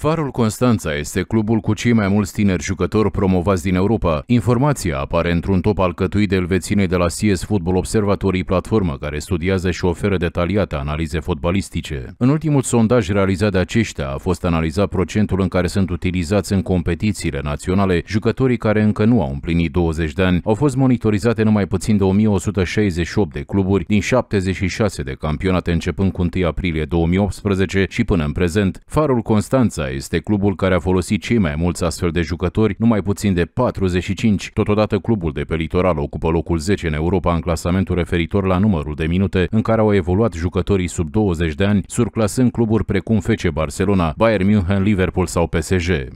Farul Constanța este clubul cu cei mai mulți tineri jucători promovați din Europa. Informația apare într-un top alcătuit de elveținei de la CS Football Observatorii platformă care studiază și oferă detaliate analize fotbalistice. În ultimul sondaj realizat de aceștia a fost analizat procentul în care sunt utilizați în competițiile naționale jucătorii care încă nu au împlinit 20 de ani. Au fost monitorizate numai puțin de 1168 de cluburi din 76 de campionate începând cu 1 aprilie 2018 și până în prezent. Farul Constanța este clubul care a folosit cei mai mulți astfel de jucători, numai puțin de 45. Totodată clubul de pe litoral ocupă locul 10 în Europa în clasamentul referitor la numărul de minute în care au evoluat jucătorii sub 20 de ani, surclasând cluburi precum FC Barcelona, Bayern München, Liverpool sau PSG.